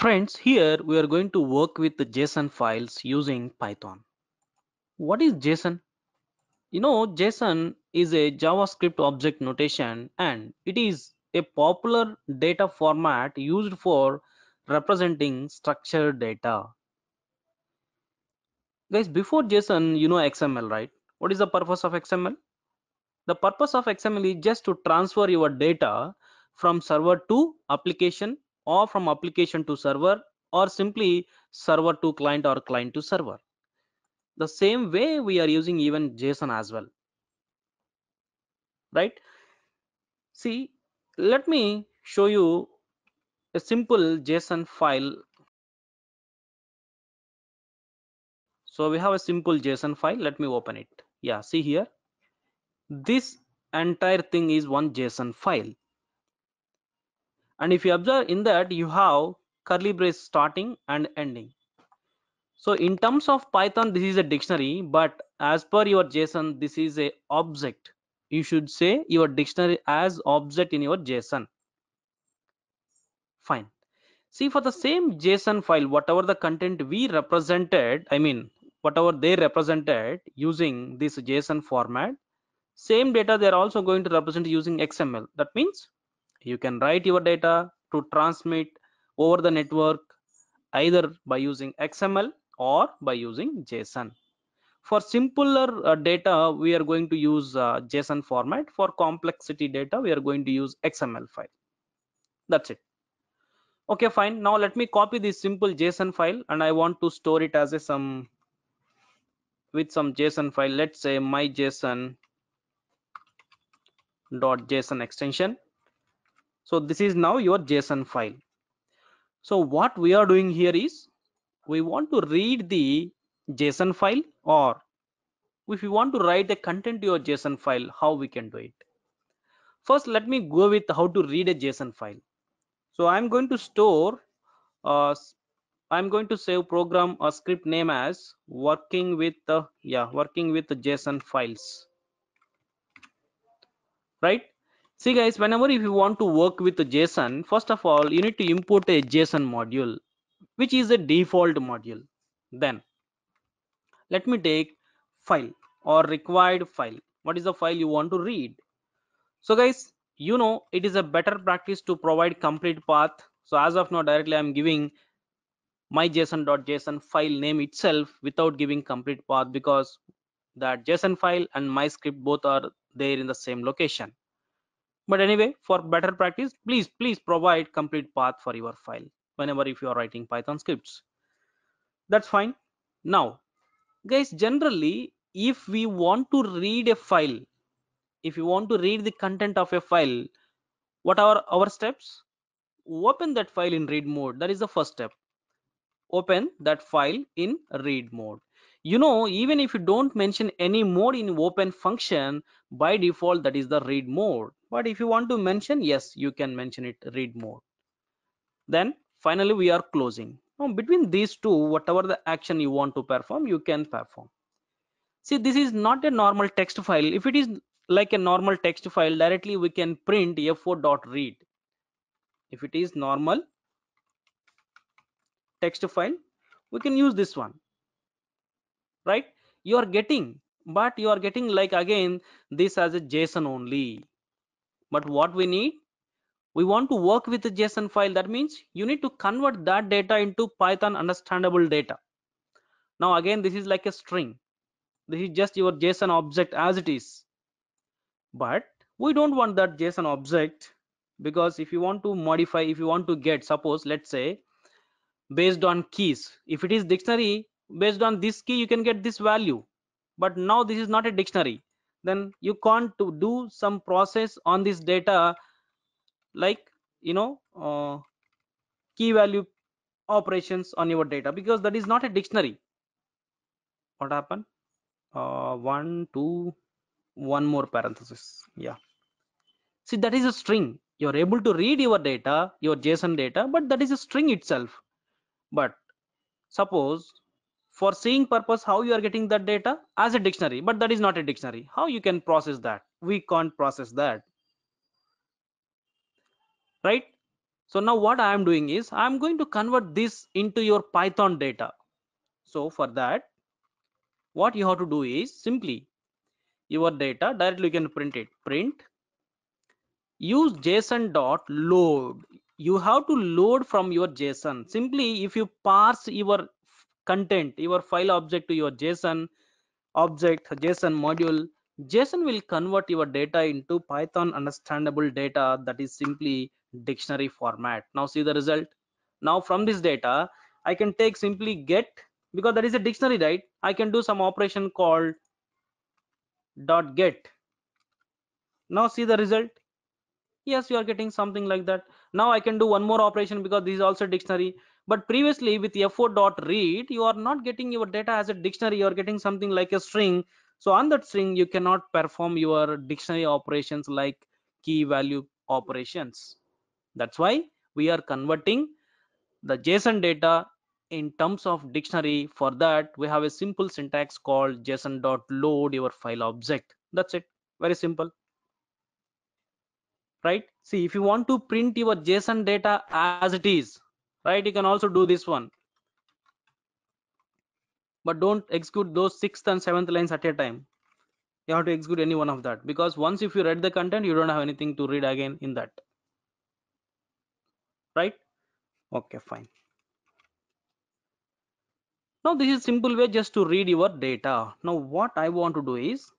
Friends, here we are going to work with the JSON files using Python. What is JSON? You know, JSON is a JavaScript object notation and it is a popular data format used for representing structured data. Guys, before JSON, you know XML, right? What is the purpose of XML? The purpose of XML is just to transfer your data from server to application or from application to server or simply server to client or client to server. The same way we are using even JSON as well. Right? See, let me show you a simple JSON file. So we have a simple JSON file. Let me open it. Yeah, see here. This entire thing is one JSON file and if you observe in that you have curly brace starting and ending so in terms of python this is a dictionary but as per your json this is a object you should say your dictionary as object in your json fine see for the same json file whatever the content we represented i mean whatever they represented using this json format same data they're also going to represent using xml that means you can write your data to transmit over the network either by using xml or by using json for simpler uh, data we are going to use uh, json format for complexity data we are going to use xml file that's it okay fine now let me copy this simple json file and i want to store it as a some with some json file let's say my json dot json extension so this is now your json file so what we are doing here is we want to read the json file or if you want to write the content to your json file how we can do it first let me go with how to read a json file so i'm going to store uh, i'm going to save program or script name as working with the yeah working with the json files right See guys, whenever if you want to work with JSON, first of all, you need to import a JSON module, which is a default module. Then let me take file or required file. What is the file you want to read? So guys, you know, it is a better practice to provide complete path. So as of now, directly I'm giving my json.json file name itself without giving complete path because that json file and my script both are there in the same location but anyway for better practice please please provide complete path for your file whenever if you are writing python scripts that's fine now guys generally if we want to read a file if you want to read the content of a file what are our steps open that file in read mode that is the first step open that file in read mode you know even if you don't mention any mode in open function by default that is the read mode but if you want to mention yes you can mention it read more then finally we are closing now between these two whatever the action you want to perform you can perform see this is not a normal text file if it is like a normal text file directly we can print f4.read if it is normal text file we can use this one right you are getting but you are getting like again this as a json only but what we need we want to work with the json file that means you need to convert that data into python understandable data now again this is like a string this is just your json object as it is but we don't want that json object because if you want to modify if you want to get suppose let's say based on keys if it is dictionary based on this key you can get this value but now this is not a dictionary then you can't do some process on this data like you know uh, key value operations on your data because that is not a dictionary what happened uh, one two one more parenthesis yeah see that is a string you're able to read your data your json data but that is a string itself but suppose for seeing purpose how you are getting that data as a dictionary but that is not a dictionary how you can process that we can't process that right so now what i am doing is i'm going to convert this into your python data so for that what you have to do is simply your data directly you can print it print use json dot load you have to load from your json simply if you parse your content your file object to your json object json module json will convert your data into python understandable data that is simply dictionary format now see the result now from this data i can take simply get because that is a dictionary right i can do some operation called dot get now see the result yes you are getting something like that now i can do one more operation because this is also dictionary but previously with fo.read you are not getting your data as a dictionary you are getting something like a string so on that string you cannot perform your dictionary operations like key value operations that's why we are converting the json data in terms of dictionary for that we have a simple syntax called json.load your file object that's it very simple right see if you want to print your json data as it is right you can also do this one but don't execute those sixth and seventh lines at a time you have to execute any one of that because once if you read the content you don't have anything to read again in that right okay fine now this is simple way just to read your data now what i want to do is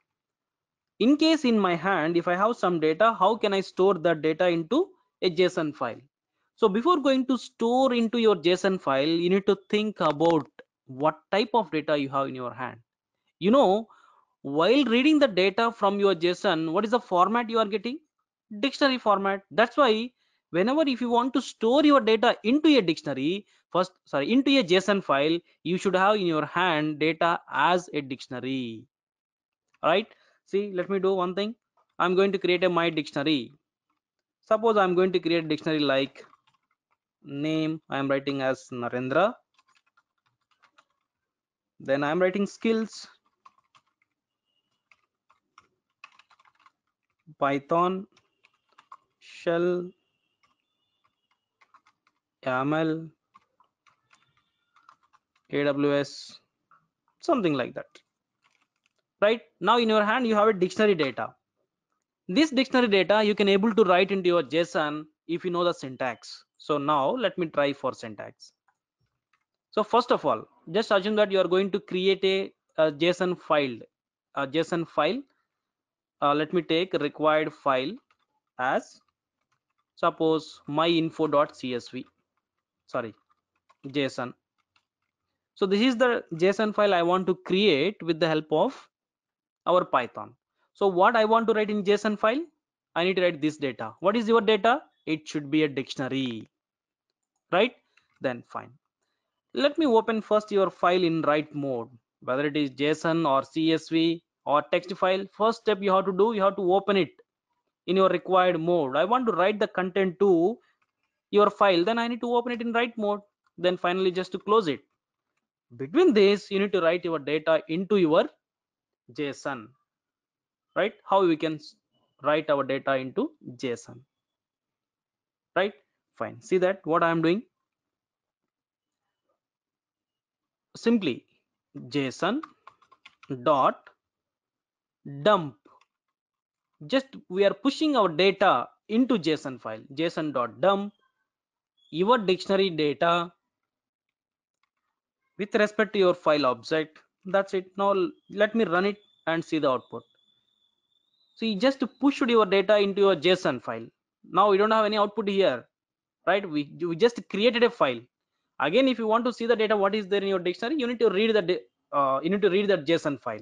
in case in my hand if i have some data how can i store that data into a json file so before going to store into your JSON file, you need to think about what type of data you have in your hand. You know, while reading the data from your JSON, what is the format you are getting? Dictionary format. That's why whenever if you want to store your data into a dictionary, first, sorry, into a JSON file, you should have in your hand data as a dictionary. All right. See, let me do one thing. I'm going to create a my dictionary. Suppose I'm going to create a dictionary like name i am writing as narendra then i'm writing skills python shell yaml aws something like that right now in your hand you have a dictionary data this dictionary data you can able to write into your json if you know the syntax so now let me try for syntax. So first of all, just assume that you are going to create a, a JSON file, a JSON file. Uh, let me take required file as suppose myinfo.csv, sorry, JSON. So this is the JSON file I want to create with the help of our Python. So what I want to write in JSON file, I need to write this data. What is your data? It should be a dictionary right then fine let me open first your file in write mode whether it is json or csv or text file first step you have to do you have to open it in your required mode i want to write the content to your file then i need to open it in write mode then finally just to close it between this you need to write your data into your json right how we can write our data into json right fine see that what i am doing simply json dot dump just we are pushing our data into json file json dot dump your dictionary data with respect to your file object that's it now let me run it and see the output so you just pushed your data into your json file now you don't have any output here right we, we just created a file again if you want to see the data what is there in your dictionary you need to read the uh, you need to read that json file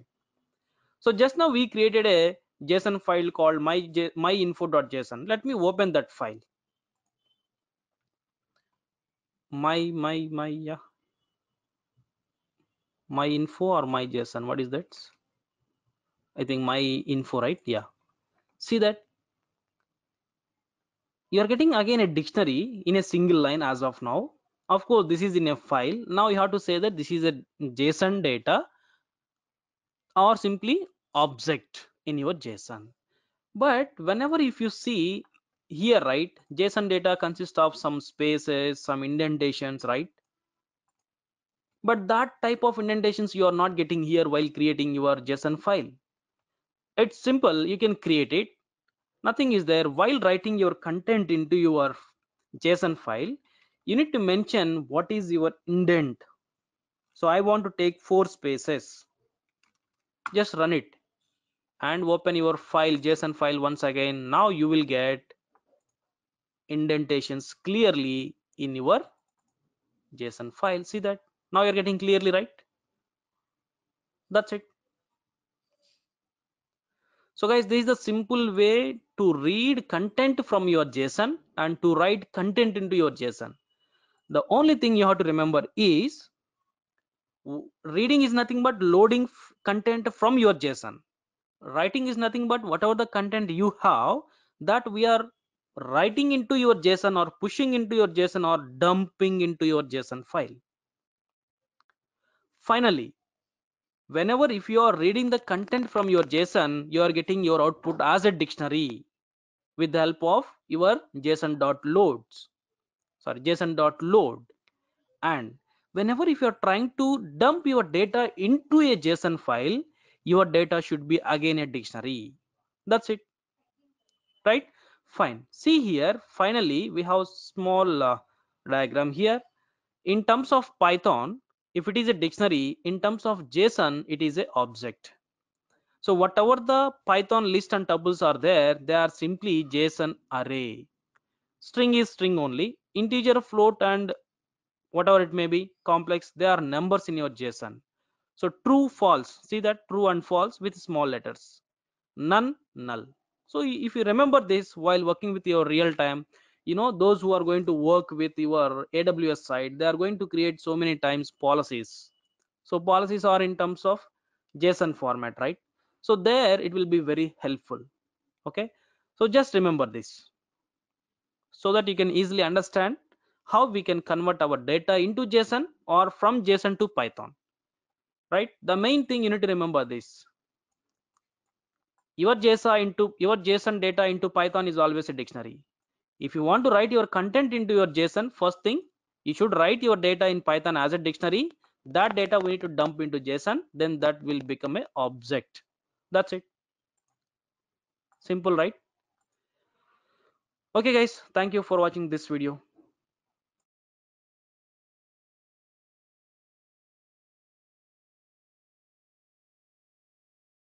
so just now we created a json file called my my info.json. let me open that file my my my yeah my info or my json what is that i think my info right yeah see that you are getting again a dictionary in a single line as of now of course this is in a file now you have to say that this is a json data or simply object in your json but whenever if you see here right json data consists of some spaces some indentations right but that type of indentations you are not getting here while creating your json file it's simple you can create it nothing is there while writing your content into your json file you need to mention what is your indent so i want to take four spaces just run it and open your file json file once again now you will get indentations clearly in your json file see that now you're getting clearly right that's it so guys, this is the simple way to read content from your JSON and to write content into your JSON. The only thing you have to remember is reading is nothing but loading content from your JSON. Writing is nothing but whatever the content you have that we are writing into your JSON or pushing into your JSON or dumping into your JSON file. Finally, whenever if you are reading the content from your json you are getting your output as a dictionary with the help of your json.loads sorry json.load and whenever if you're trying to dump your data into a json file your data should be again a dictionary that's it right fine see here finally we have small uh, diagram here in terms of python if it is a dictionary in terms of json it is a object so whatever the python list and tuples are there they are simply json array string is string only integer float and whatever it may be complex they are numbers in your json so true false see that true and false with small letters none null so if you remember this while working with your real time you know those who are going to work with your aws site they are going to create so many times policies so policies are in terms of json format right so there it will be very helpful okay so just remember this so that you can easily understand how we can convert our data into json or from json to python right the main thing you need to remember this your json into your json data into python is always a dictionary if you want to write your content into your json first thing you should write your data in python as a dictionary that data we need to dump into json then that will become a object that's it simple right okay guys thank you for watching this video